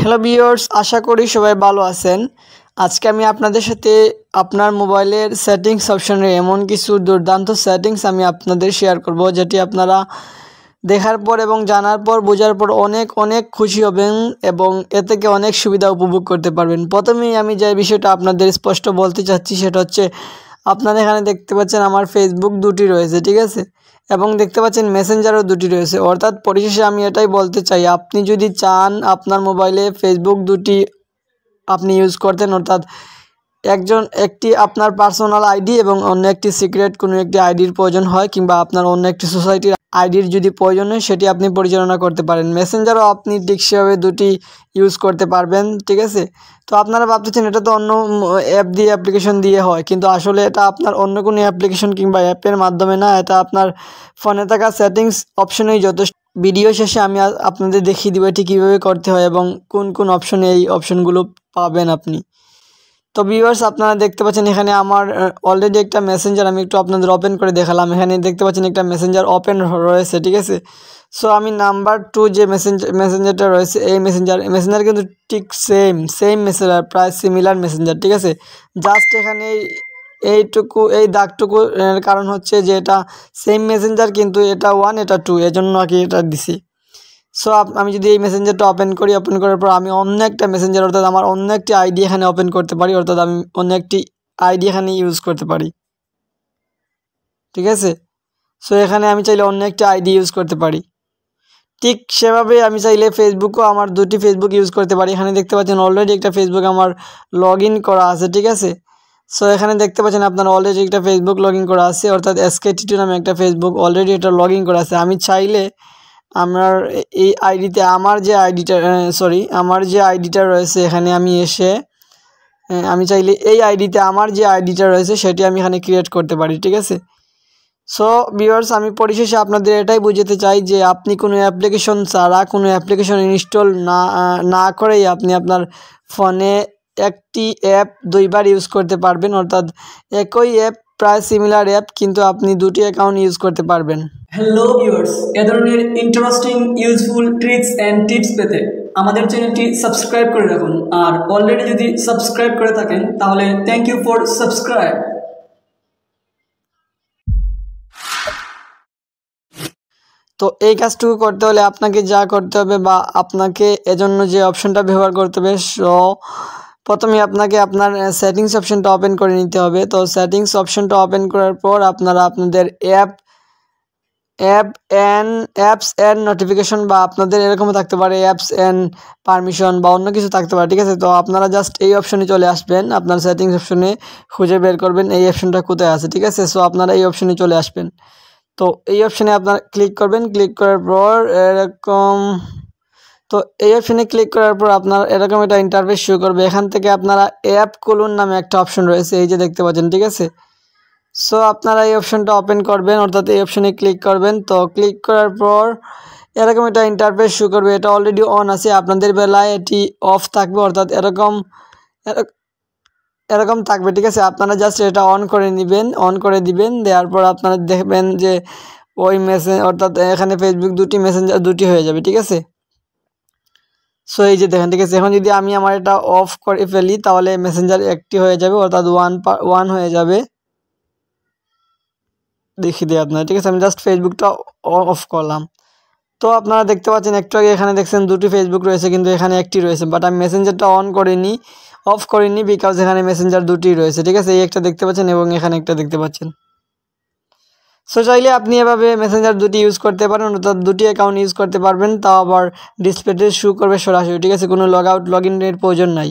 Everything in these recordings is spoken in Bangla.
হ্যালো বিয়ার্স আশা করি সবাই ভালো আছেন আজকে আমি আপনাদের সাথে আপনার মোবাইলের সেটিংস অপশনের এমন কিছু দুর্দান্ত সেটিংস আমি আপনাদের শেয়ার করব যেটি আপনারা দেখার পর এবং জানার পর বোঝার পর অনেক অনেক খুশি হবেন এবং এ থেকে অনেক সুবিধা উপভোগ করতে পারবেন প্রথমেই আমি যে বিষয়টা আপনাদের স্পষ্ট বলতে চাচ্ছি সেটা হচ্ছে আপনারা এখানে দেখতে পাচ্ছেন আমার ফেসবুক দুটি রয়েছে ঠিক আছে এবং দেখতে পাচ্ছেন মেসেঞ্জারও দুটি রয়েছে অর্থাৎ পরিশেষে আমি এটাই বলতে চাই আপনি যদি চান আপনার মোবাইলে ফেসবুক দুটি আপনি ইউজ করতেন অর্থাৎ একজন একটি আপনার পার্সোনাল আইডি এবং অন্য একটি সিক্রেট কোনো একটি আইডির প্রয়োজন হয় কিংবা আপনার অন্য একটি সোসাইটির আইডির যদি প্রয়োজন হয় সেটি আপনি পরিচালনা করতে পারেন মেসেঞ্জারও আপনি ঠিক দুটি ইউজ করতে পারবেন ঠিক আছে তো আপনারা ভাবতেছেন এটা তো অন্য অ্যাপ দিয়ে অ্যাপ্লিকেশন দিয়ে হয় কিন্তু আসলে এটা আপনার অন্য কোনো অ্যাপ্লিকেশন কিংবা অ্যাপের মাধ্যমে না এটা আপনার ফোনে থাকা সেটিংস অপশনেই যথেষ্ট ভিডিও শেষে আমি আপনাদের দেখিয়ে দিব এটি কীভাবে করতে হয় এবং কোন কোন অপশনে এই অপশনগুলো পাবেন আপনি তো ভিউয়ার্স আপনারা দেখতে পাচ্ছেন এখানে আমার অলরেডি একটা মেসেঞ্জার আমি একটু আপনাদের ওপেন করে দেখালাম এখানে দেখতে পাচ্ছেন একটা মেসেঞ্জার ওপেন রয়েছে ঠিক আছে সো আমি নাম্বার টু যে মেসেঞ্জার মেসেঞ্জারটা রয়েছে এই মেসেঞ্জার মেসেঞ্জার কিন্তু ঠিক সেম সেম মেসেঞ্জার প্রায় সিমিলার মেসেঞ্জার ঠিক আছে জাস্ট এখানে এইটুকু এই দাগটুকু কারণ হচ্ছে যে এটা সেম মেসেঞ্জার কিন্তু এটা ওয়ান এটা টু এজন্য আর কি এটা দিছি সো আমি যদি এই মেসেঞ্জারটা ওপেন করি ওপেন করার পর আমি অন্য একটা মেসেঞ্জার অর্থাৎ আমার অন্য একটি আইডি এখানে ওপেন করতে পারি অর্থাৎ আমি অন্য একটি আইডি এখানে ইউজ করতে পারি ঠিক আছে সো এখানে আমি চাইলে অন্য একটি আইডি ইউজ করতে পারি ঠিক সেভাবে আমি চাইলে ফেসবুকও আমার দুটি ফেসবুক ইউজ করতে পারি এখানে দেখতে পাচ্ছেন অলরেডি একটা ফেসবুক আমার লগ করা আছে ঠিক আছে সো এখানে দেখতে পাচ্ছেন আপনার অলরেডি একটা ফেসবুক লগ করা আছে অর্থাৎ এসকে টু নামে একটা ফেসবুক অলরেডি এটা লগ করা আছে আমি চাইলে আমার এই আইডিতে আমার যে আইডিটা সরি আমার যে আইডিটা রয়েছে এখানে আমি এসে আমি চাইলে এই আইডিতে আমার যে আইডিটা রয়েছে সেটি আমি এখানে ক্রিয়েট করতে পারি ঠিক আছে সো ভিউয়ার্স আমি পরিশেষে আপনাদের এটাই বুঝাতে চাই যে আপনি কোনো অ্যাপ্লিকেশন ছাড়া কোনো অ্যাপ্লিকেশন ইনস্টল না না করেই আপনি আপনার ফোনে একটি অ্যাপ দুইবার ইউজ করতে পারবেন অর্থাৎ একই অ্যাপ প্রায় সিমিলার অ্যাপ কিন্তু আপনি দুটি অ্যাকাউন্ট ইউজ করতে পারবেন হ্যালো ভিউয়ার্স এ ধরনের interesting useful tricks and tips পেতে আমাদের চ্যানেলটি সাবস্ক্রাইব করে রাখুন আর অলরেডি যদি সাবস্ক্রাইব করে থাকেন তাহলে থ্যাংক ইউ ফর সাবস্ক্রাইব তো এই কাজটুকু করতে হলে আপনাকে যা করতে হবে বা আপনাকে এজন্য যে অপশনটা ব্যবহার করতে হবে সো প্রথমে আপনাকে আপনার সেটিংস অপশনটা ওপেন করে নিতে হবে তো সেটিংস অপশনটা ওপেন করার পর আপনারা আপনাদের app app and apps and notification বা আপনাদের এরকমও থাকতে পারে অ্যাপস অ্যান্ড পারমিশন বা অন্য কিছু থাকতে পারে ঠিক আছে তো আপনারা জাস্ট এই অপশনে চলে আসবেন আপনার সেটিংস অপশনে খুঁজে বের করবেন এই অপশনটা কোথায় আছে ঠিক আছে সো আপনারা এই অপশনে চলে আসবেন তো এই অপশনে আপনার ক্লিক করবেন ক্লিক করার পর এরকম তো এই অপশনে ক্লিক করার পর আপনার এরকম একটা ইন্টারভিউ শুরু করবে এখান থেকে আপনারা অ্যাপ খুলুন নামে একটা অপশন রয়েছে এই যে দেখতে পাচ্ছেন ঠিক আছে সো আপনারা এই অপশানটা ওপেন করবেন অর্থাৎ এই অপশানে ক্লিক করবেন তো ক্লিক করার পর এরকম এটা ইন্টারফেস শু করবে এটা অলরেডি অন আছে আপনাদের বেলায় এটি অফ থাকবে অর্থাৎ এরকম এরকম থাকবে ঠিক আছে আপনারা জাস্ট এটা অন করে নেবেন অন করে দিবেন দেওয়ার পর আপনারা দেখবেন যে ওই মেসেঞ্জ অর্থাৎ এখানে ফেসবুক দুটি মেসেঞ্জার দুটি হয়ে যাবে ঠিক আছে সো এই যে দেখেন ঠিক আছে এখন যদি আমি আমার এটা অফ করে ফেলি তাহলে মেসেঞ্জার একটি হয়ে যাবে অর্থাৎ ওয়ান ওয়ান হয়ে যাবে দেখিয়ে দিই আপনার ঠিক আছে আমি জাস্ট ফেসবুকটা অফ করলাম তো আপনারা দেখতে পাচ্ছেন একটু আগে এখানে দেখছেন দুটি ফেসবুক রয়েছে কিন্তু এখানে একটি রয়েছে বাট আমি মেসেঞ্জারটা অন করিনি অফ করিনি বিকজ এখানে মেসেঞ্জার দুটি রয়েছে ঠিক আছে এই একটা দেখতে পাচ্ছেন এবং এখানে একটা দেখতে পাচ্ছেন সো চাইলে আপনি এভাবে মেসেঞ্জার দুটি ইউজ করতে পারেন অর্থাৎ দুটি অ্যাকাউন্ট ইউজ করতে পারবেন তাও আবার ডিসপ্লেতে শু করবে সরাসরি ঠিক আছে কোনো লগ আউট লগ ইনের প্রয়োজন নাই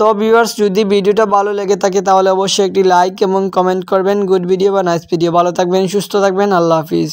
তো ভিউয়ার্স যদি ভিডিওটা ভালো লেগে থাকে তাহলে অবশ্যই একটি লাইক এবং কমেন্ট করবেন গুড ভিডিও বা নাইস ভিডিও ভালো থাকবেন সুস্থ থাকবেন আল্লাহ হাফিজ